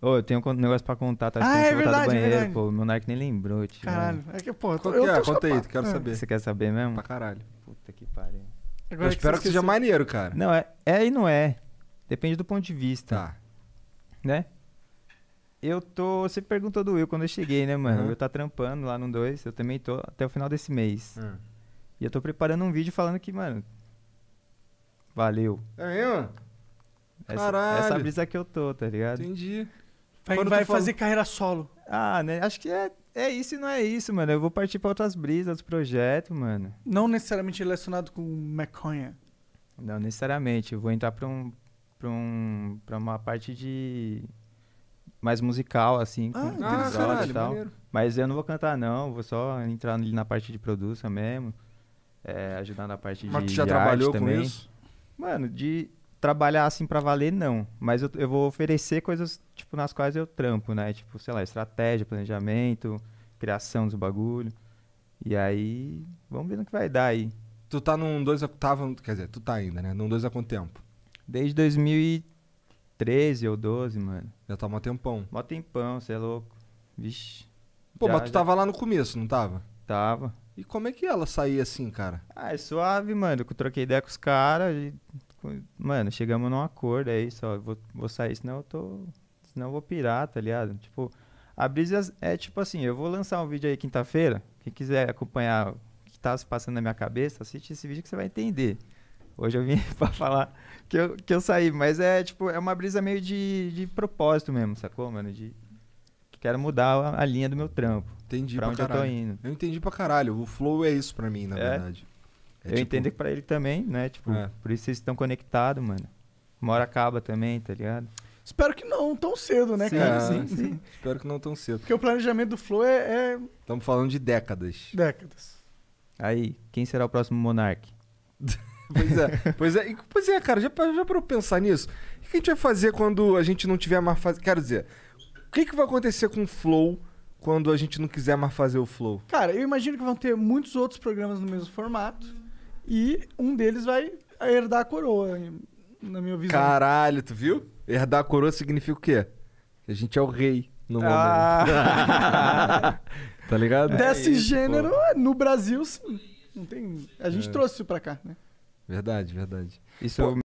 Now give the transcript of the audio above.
Ô, eu tenho um negócio pra contar, tá? Ah, é verdade, é banheiro, é verdade. Pô, meu Nike nem lembrou, tio. Caralho, é que, pô, Qual eu que é? Conta aí, quero saber. Você quer saber mesmo? Pra caralho. Puta que pariu. Agora eu que espero que seja maneiro, cara. Não, é, é e não é. Depende do ponto de vista. Tá. Né? Eu tô. Você perguntou do Will quando eu cheguei, né, mano? Uhum. Eu tá trampando lá no 2, eu também tô até o final desse mês. Uhum. E eu tô preparando um vídeo falando que, mano. Valeu. É mesmo? Essa, Caralho. Essa brisa que eu tô, tá ligado? Entendi. Vai, vai fazer carreira solo. Ah, né? Acho que é, é isso e não é isso, mano. Eu vou partir pra outras brisas, outros projetos, mano. Não necessariamente relacionado com maconha. Não necessariamente. Eu vou entrar pra, um, pra, um, pra uma parte de. mais musical, assim. Ah, com caralho, e tal. Mas eu não vou cantar, não. Vou só entrar ali na parte de produção mesmo. É, ajudar na parte Mas de. Mas tu já trabalhou com também. isso? Mano, de trabalhar assim para valer, não. Mas eu, eu, vou oferecer coisas, tipo, nas quais eu trampo, né? Tipo, sei lá, estratégia, planejamento, criação dos bagulho. E aí, vamos ver no que vai dar aí. Tu tá num dois tava, quer dizer, tu tá ainda, né? Num dois há quanto tempo? Desde 2013 ou 12, mano. Já tá mó tempão. Mó tempão, você é louco. Vixe. Pô, já, mas tu já... tava lá no começo, não tava? Tava. E como é que ela saía assim, cara? Ah, é suave, mano. Eu troquei ideia com os caras, mano, chegamos num acordo, é isso, ó, vou, vou sair, senão eu tô, senão eu vou pirar, tá ligado? Tipo, a brisa é tipo assim, eu vou lançar um vídeo aí quinta-feira, quem quiser acompanhar o que tá se passando na minha cabeça, assiste esse vídeo que você vai entender. Hoje eu vim pra falar que eu, que eu saí, mas é tipo, é uma brisa meio de, de propósito mesmo, sacou, mano? De, quero mudar a, a linha do meu trampo. Entendi pra, pra onde caralho. eu tô indo. Eu entendi pra caralho, o flow é isso pra mim, na é? verdade. É, eu tipo... entendo que pra ele também, né? Tipo, é. por isso vocês estão conectados, mano. Uma hora acaba também, tá ligado? Espero que não tão cedo, né, sim, cara? Sim, sim. Espero que não tão cedo. Porque o planejamento do Flow é. Estamos é... falando de décadas. Décadas. Aí, quem será o próximo monarque? pois é, pois é, pois é, cara, já, já para eu pensar nisso. O que a gente vai fazer quando a gente não tiver mais fazer? Quero dizer, o que, que vai acontecer com o Flow quando a gente não quiser mais fazer o Flow? Cara, eu imagino que vão ter muitos outros programas no mesmo formato e um deles vai herdar a coroa, na minha visão. Caralho, tu viu? Herdar a coroa significa o quê? Que a gente é o rei no momento. Ah. tá ligado? É Desse é isso, gênero, pô. no Brasil, sim. Não tem... A gente é. trouxe isso pra cá, né? Verdade, verdade. Isso é pô, é o...